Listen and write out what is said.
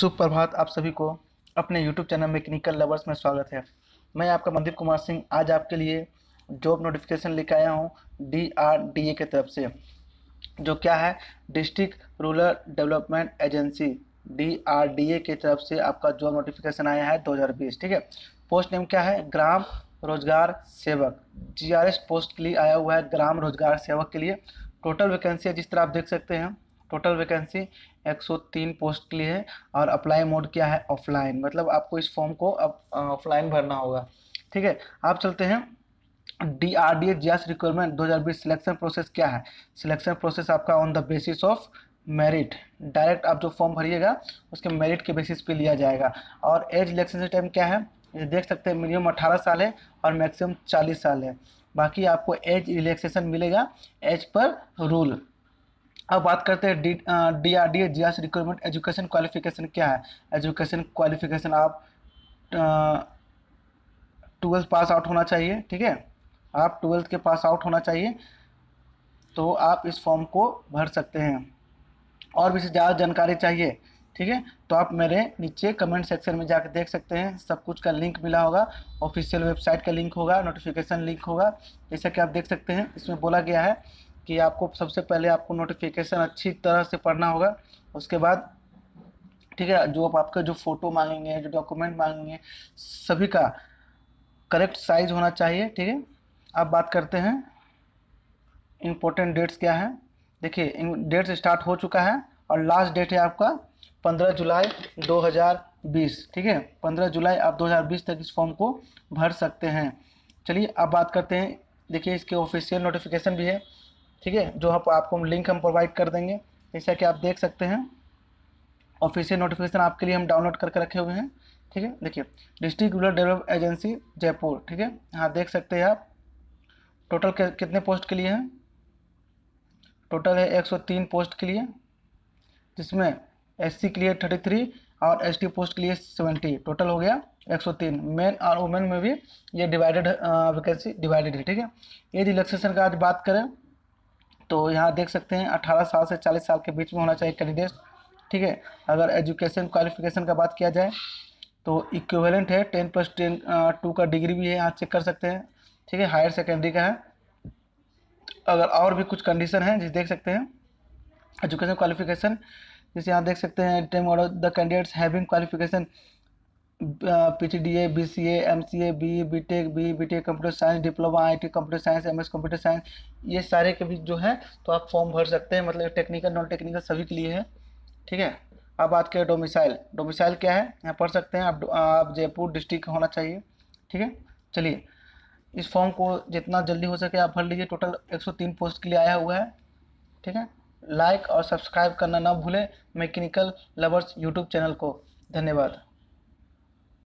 शुभ प्रभात आप सभी को अपने YouTube चैनल मैकेनिकल लवर्स में स्वागत है मैं आपका मंदीप कुमार सिंह आज आपके लिए जॉब नोटिफिकेशन लेकर आया हूँ डी आर डी ए के तरफ से जो क्या है district rural development agency D R D A के तरफ से आपका जॉब नोटिफिकेशन आया है 2020 ठीक है पोस्ट नेम क्या है ग्राम रोजगार सेवक जी आर एस पोस्ट के लिए आया हुआ है ग्राम रोजगार सेवक के लिए टोटल वैकेंसी है जिस तरह आप देख सकते हैं टोटल वैकेंसी 103 पोस्ट के लिए है और अप्लाई मोड क्या है ऑफलाइन मतलब आपको इस फॉर्म को ऑफलाइन भरना होगा ठीक है आप चलते हैं डी आर डी एच जैस रिक्वायरमेंट दो हज़ार बीस सिलेक्शन प्रोसेस क्या है सिलेक्शन प्रोसेस आपका on the basis of merit direct आप जो फॉर्म भरिएगा उसके मेरिट के बेसिस पे लिया जाएगा और एज इलेक्शन टाइम क्या है देख सकते हैं मिनिमम अट्ठारह साल है और मैक्सिमम चालीस साल है बाकी आपको एज रिलैक्सेशन मिलेगा एज पर रूल अब बात करते हैं D D R D G S recruitment education qualification क्या है एजुकेशन क्वालिफिकेशन आप ट्वेल्थ पास आउट होना चाहिए ठीक है आप ट्वेल्थ के पास आउट होना चाहिए तो आप इस फॉर्म को भर सकते हैं और भी ज़्यादा जानकारी चाहिए ठीक है तो आप मेरे नीचे कमेंट सेक्शन में जाकर देख सकते हैं सब कुछ का लिंक मिला होगा ऑफिशियल वेबसाइट का लिंक होगा नोटिफिकेशन लिंक होगा जैसा कि आप देख सकते हैं इसमें बोला गया है कि आपको सबसे पहले आपको नोटिफिकेशन अच्छी तरह से पढ़ना होगा उसके बाद ठीक है जो आप आपका जो फ़ोटो मांगेंगे जो डॉक्यूमेंट मांगेंगे सभी का करेक्ट साइज होना चाहिए ठीक है अब बात करते हैं इम्पोर्टेंट डेट्स क्या हैं देखिए डेट्स स्टार्ट हो चुका है और लास्ट डेट है आपका 15 जुलाई 2020 ठीक है 15 जुलाई आप 2020 तक इस फॉर्म को भर सकते हैं चलिए अब बात करते हैं देखिए इसके ऑफिशियल नोटिफिकेशन भी है ठीक है जो आप, आपको हम लिंक हम प्रोवाइड कर देंगे जैसा कि आप देख सकते हैं ऑफिशियल नोटिफिकेशन आपके लिए हम डाउनलोड करके रखे हुए हैं ठीक है देखिए district rural develop agency Jaipur ठीक है हाँ देख सकते हैं आप टोटल कितने पोस्ट के लिए हैं टोटल है 103 पोस्ट के लिए जिसमें एससी के लिए 33 और एसटी पोस्ट के लिए 70 टोटल हो गया 103 मेन और वुमेन में भी ये डिवाइडेड वैकेंसी डिवाइडेड है ठीक है एज रिलेक्सेशन का आज बात करें तो यहाँ देख सकते हैं अठारह साल से चालीस साल के बीच में होना चाहिए कैंडिडेट ठीक है अगर एजुकेशन क्वालिफिकेशन का बात किया जाए तो इक्वेलेंट है टेन प्लस टेन टू का डिग्री भी है यहाँ चेक कर सकते हैं ठीक है हायर सेकेंडरी का है अगर और भी कुछ कंडीशन है जिसे देख सकते हैं एजुकेशन क्वालिफिकेशन जैसे यहाँ देख सकते हैं then the candidates having qualification P G D A B C A M C A B B tech B B tech computer science diploma I T computer science M S computer science ये सारे के भी जो है तो आप form भर सकते हैं मतलब टेक्निकल नॉन टेक्निकल सभी के लिए है ठीक है अब बात करें डोमिसाइल डोमिसाइल क्या है यहाँ पढ़ सकते हैं आप आप जयपुर डिस्ट्रिक्ट होना चाहिए ठीक है चलिए इस फॉर्म को जितना जल्दी हो सके आप भर लीजिए टोटल 103 पोस्ट के लिए आया हुआ है ठीक है लाइक और सब्सक्राइब करना ना भूलें मैकेनिकल लवर्स यूट्यूब चैनल को धन्यवाद